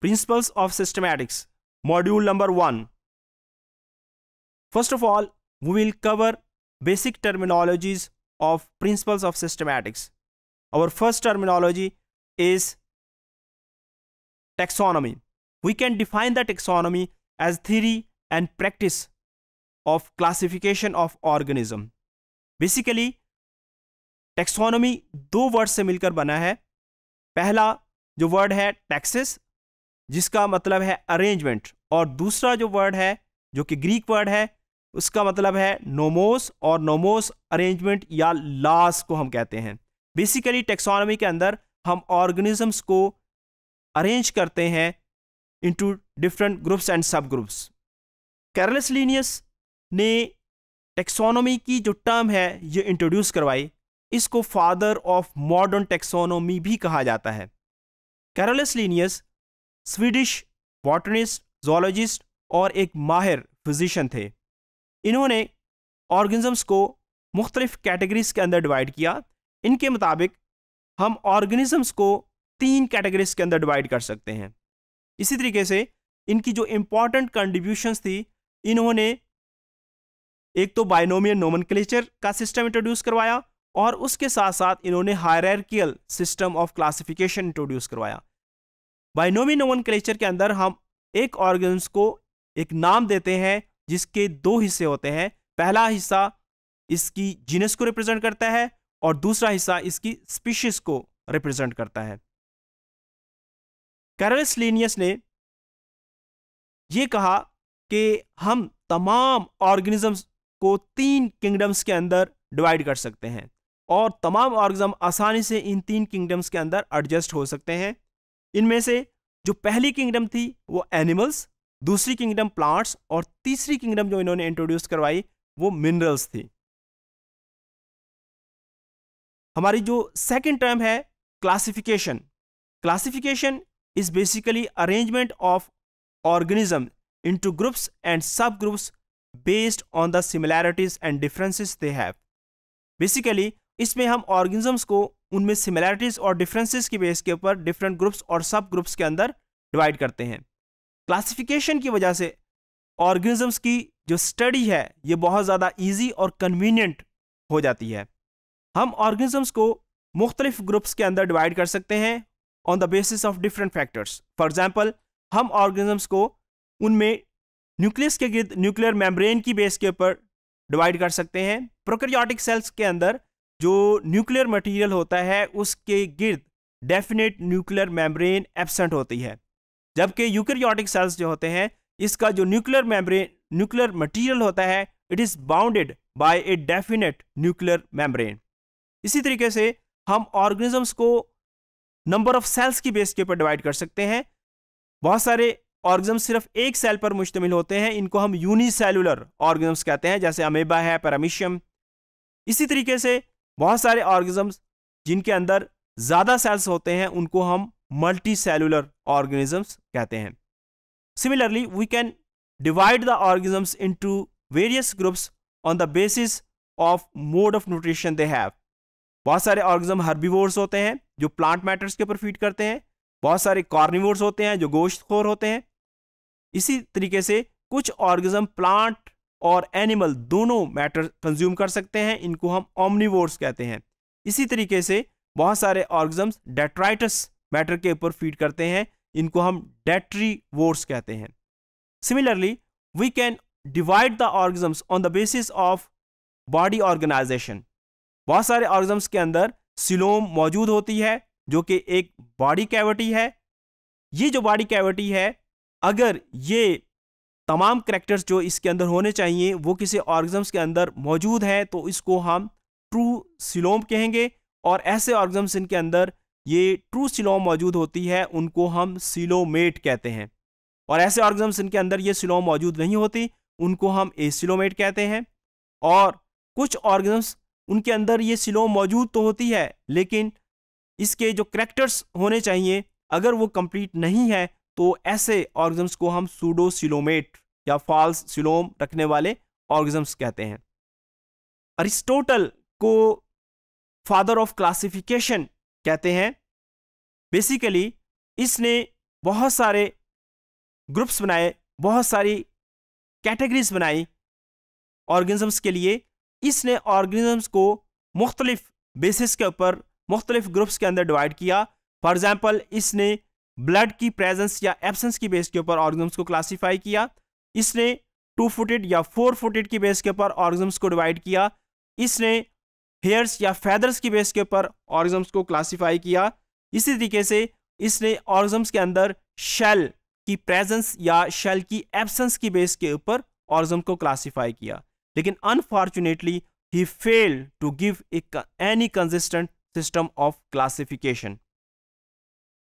Principles of Systematics, Module number 1. First of all, we will cover basic terminologies of principles of systematics. Our first terminology is taxonomy. We can define the taxonomy as theory and practice of classification of organism. Basically, taxonomy two words se milkar बना hai. Pehla jo word hai taxes जिसका मतलब है arrangement और दूसरा जो word है जो कि ग्रीक वर्ड है उसका मतलब है नोमोस और नोमोस अरेंजमेंट या लास को हम कहते हैं बेसिकली टेक्सोनॉमी के अंदर हम ऑर्गेनिजम्स को अरेंज करते हैं into different groups and subgroups Carolus Linnaeus ने टेक्सोनॉमी की जो टर्म है ये इंट्रोड्यूस करवाई इसको फादर ऑफ मॉडर्न टेक्सोनॉमी भी कहा जाता है Carolus Linnaeus Swedish botanist zoologist और एक माहिर फिजिशन थे इन्होंने ऑर्गेनिजम्स को मुख्तलिफ कैटेगरीज के अंदर डिवाइड किया इनके मुताबिक हम ऑर्गेनिजम्स को तीन कैटेगरीज के अंदर डिवाइड कर सकते हैं इसी तरीके से इनकी जो इम्पॉर्टेंट कंट्रीब्यूशंस थी इन्होंने एक तो बाइनोमियल नोमन का सिस्टम इंट्रोड्यूस करवाया और उसके साथ साथ इन्होंने hierarchical system of classification introduce करवाया बाइनोमी क्लेचर के अंदर हम एक ऑर्गन्स को एक नाम देते हैं जिसके दो हिस्से होते हैं पहला हिस्सा इसकी जीनस को रिप्रेजेंट करता है और दूसरा हिस्सा इसकी स्पीशीज को रिप्रेजेंट करता है कैरल स्लीनियस ने यह कहा कि हम तमाम ऑर्गेनिजम्स को तीन किंगडम्स के अंदर डिवाइड कर सकते हैं और तमाम ऑर्गेनिज्म आसानी से इन तीन किंगडम्स के अंदर एडजस्ट हो सकते हैं इनमें से जो पहली किंगडम थी वो एनिमल्स दूसरी किंगडम प्लांट्स और तीसरी किंगडम जो इन्होंने इंट्रोड्यूस करवाई वो मिनरल्स थी हमारी जो सेकेंड टर्म है classification classification is basically arrangement of into groups and subgroups based on the similarities and differences they have basically इसमें हम ऑर्गेनिजम्स को उनमें सिमिलैरिटीज़ और डिफरेंसेस की बेस के ऊपर डिफरेंट ग्रुप्स और सब ग्रुप्स के अंदर डिवाइड करते हैं क्लासिफिकेशन की वजह से ऑर्गेनिजम्स की जो स्टडी है ये बहुत ज़्यादा ईजी और कन्वीनियंट हो जाती है हम ऑर्गेनिजम्स को मुख्तलिफ ग्रुप्स के अंदर डिवाइड कर सकते हैं on the basis of different factors for example हम ऑर्गेनिजम्स को उनमें न्यूक्लियस के गिर्द न्यूक्लियर मेम्ब्रेन की बेस के ऊपर डिवाइड कर सकते हैं प्रोकैरियोटिक सेल्स के अंदर जो न्यूक्लियर मटेरियल होता है उसके गिर्द डेफिनेट न्यूक्लियर मेम्ब्रेन एबसेंट होती है जबकि यूक्रियाटिक सेल्स जो होते हैं इसका जो न्यूक्लियर मेम्ब्रेन न्यूक्लियर मटेरियल होता है it is bounded by a definite nuclear membrane इसी तरीके से हम ऑर्गेनिजम्स को नंबर ऑफ सेल्स की बेस के ऊपर डिवाइड कर सकते हैं बहुत सारे ऑर्गेनिज्म सिर्फ एक सेल पर मुश्तमिल होते हैं इनको हम यूनिसेलुलर ऑर्गेनिज्म कहते हैं जैसे अमेबा है पैरामिशियम इसी तरीके से बहुत सारे ऑर्गेनिजम्स जिनके अंदर ज़्यादा सेल्स होते हैं उनको हम मल्टी सेलुलर ऑर्गेनिजम्स कहते हैं similarly we can divide the organisms into various groups on the basis of mode of nutrition they have बहुत सारे ऑर्गेनिज्म हर्बीवोर्स होते हैं जो प्लांट मैटर्स के ऊपर फीड करते हैं बहुत सारे कॉर्निवोर्स होते हैं जो गोश्तखोर होते हैं इसी तरीके से कुछ ऑर्गेनिज्म प्लांट और एनिमल दोनों मैटर कंज्यूम कर सकते हैं इनको हम ओमनीवोर्स कहते हैं इसी तरीके से बहुत सारे ऑर्गजम्स डेट्राइटस मैटर के ऊपर फीड करते हैं इनको हम वोर्स कहते हैं similarly we can divide the organisms on the basis of body organisation बहुत सारे ऑर्गजम्स के अंदर सिलोम मौजूद होती है जो कि एक बॉडी कैविटी है ये जो बॉडी कैविटी है अगर ये तमाम करेक्टर्स जो इसके अंदर होने चाहिए वो किसी ऑर्गजम्स के अंदर मौजूद हैं तो इसको हम ट्रू सिलोम कहेंगे और ऐसे ऑर्गजम्स इनके अंदर ये ट्रू सिलोम मौजूद होती है उनको हम सिलोमेट कहते हैं और ऐसे ऑर्गजम्स इनके अंदर ये सिलोम मौजूद नहीं होती उनको हम ए सिलोमेट कहते हैं और कुछ ऑर्गजम्स उनके अंदर ये सिलोम मौजूद तो होती है लेकिन इसके जो करेक्टर्स होने चाहिए अगर वो कंप्लीट नहीं है तो ऐसे ऑर्गेजम्स को हम सूडो सिलोमेट या फॉल्स सिलोम रखने वाले ऑर्गेजम्स कहते हैं अरिस्टोटल को फादर ऑफ क्लासिफिकेशन कहते हैं बेसिकली इसने बहुत सारे ग्रुप्स बनाए बहुत सारी कैटेगरीज बनाई ऑर्गेनिजम्स के लिए इसने ऑर्गेनिजम्स को मुख्तलिफ बेसिस के ऊपर मुख्तलिफ ग्रुप्स के अंदर डिवाइड किया फॉर एग्ज़ाम्पल इसने ब्लड की प्रेजेंस या एब्सेंस की बेस के ऊपर ऑर्गेजम्स को क्लासीफाई किया इसने टू फुटेड या फोर फुटेड की बेस के ऊपर ऑर्गेजम्स को डिवाइड किया इसने हेयर्स या फैदर्स की बेस के ऊपर ऑर्गेजम्स को क्लासीफाई किया इसी तरीके से इसने ऑर्गेजम्स के अंदर शेल की प्रेजेंस या शेल की एब्सेंस की बेस के ऊपर ऑर्गेजम को क्लासीफाई किया लेकिन अनफॉर्चुनेटली ही fail to give any consistent system of classification